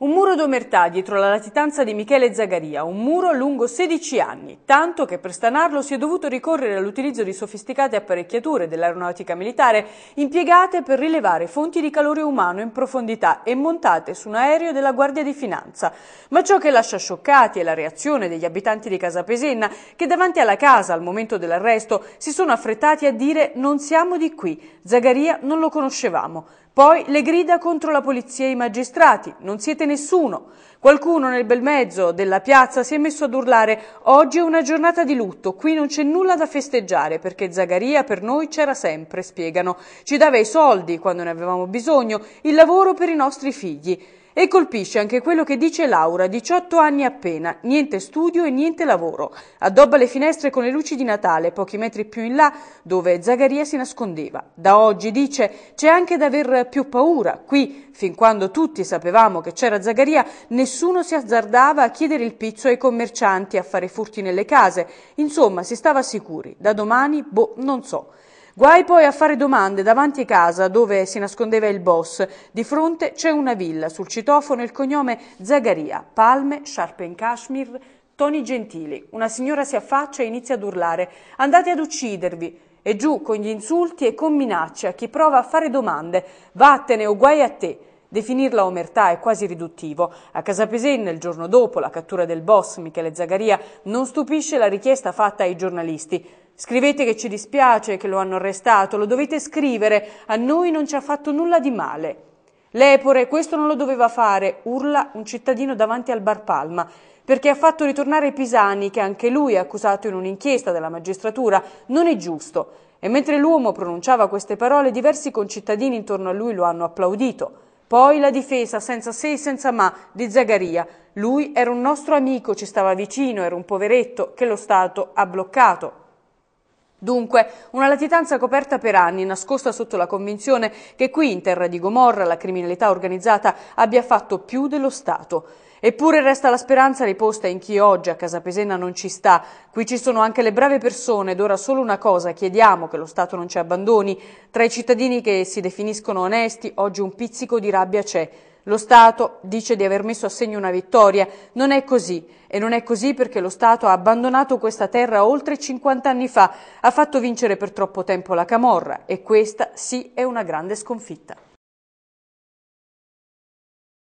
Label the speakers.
Speaker 1: Un muro d'omertà dietro la latitanza di Michele Zagaria, un muro lungo 16 anni, tanto che per stanarlo si è dovuto ricorrere all'utilizzo di sofisticate apparecchiature dell'aeronautica militare impiegate per rilevare fonti di calore umano in profondità e montate su un aereo della Guardia di Finanza. Ma ciò che lascia scioccati è la reazione degli abitanti di Casa Pesenna che davanti alla casa al momento dell'arresto si sono affrettati a dire non siamo di qui, Zagaria non lo conoscevamo. Poi le grida contro la polizia e i magistrati. Non siete nessuno. Qualcuno nel bel mezzo della piazza si è messo ad urlare Oggi è una giornata di lutto, qui non c'è nulla da festeggiare perché Zagaria per noi c'era sempre, spiegano. Ci dava i soldi quando ne avevamo bisogno, il lavoro per i nostri figli. E colpisce anche quello che dice Laura, 18 anni appena, niente studio e niente lavoro. Addobba le finestre con le luci di Natale, pochi metri più in là, dove Zagaria si nascondeva. Da oggi, dice, c'è anche da aver più paura. Qui, fin quando tutti sapevamo che c'era Zagaria, nessuno si azzardava a chiedere il pizzo ai commercianti, a fare furti nelle case. Insomma, si stava sicuri. Da domani, boh, non so. Guai poi a fare domande davanti a casa dove si nascondeva il boss. Di fronte c'è una villa, sul citofono il cognome Zagaria, palme, Sharp in cashmere, toni gentili. Una signora si affaccia e inizia ad urlare «Andate ad uccidervi!» e giù con gli insulti e con minacce a chi prova a fare domande «Vattene o guai a te!» Definirla omertà è quasi riduttivo. A Casapesenne, il giorno dopo la cattura del boss Michele Zagaria, non stupisce la richiesta fatta ai giornalisti. Scrivete che ci dispiace che lo hanno arrestato, lo dovete scrivere, a noi non ci ha fatto nulla di male. Lepore, questo non lo doveva fare, urla un cittadino davanti al Bar Palma, perché ha fatto ritornare Pisani, che anche lui è accusato in un'inchiesta della magistratura, non è giusto. E mentre l'uomo pronunciava queste parole, diversi concittadini intorno a lui lo hanno applaudito. Poi la difesa, senza se e senza ma, di Zagaria. Lui era un nostro amico, ci stava vicino, era un poveretto che lo Stato ha bloccato. Dunque, una latitanza coperta per anni, nascosta sotto la convinzione che qui in terra di Gomorra la criminalità organizzata abbia fatto più dello Stato. Eppure resta la speranza riposta in chi oggi a Casa Pesena non ci sta. Qui ci sono anche le brave persone ed ora solo una cosa chiediamo che lo Stato non ci abbandoni. Tra i cittadini che si definiscono onesti oggi un pizzico di rabbia c'è. Lo Stato dice di aver messo a segno una vittoria. Non è così. E non è così perché lo Stato ha abbandonato questa terra oltre 50 anni fa, ha fatto vincere per troppo tempo la Camorra e questa sì è una grande sconfitta.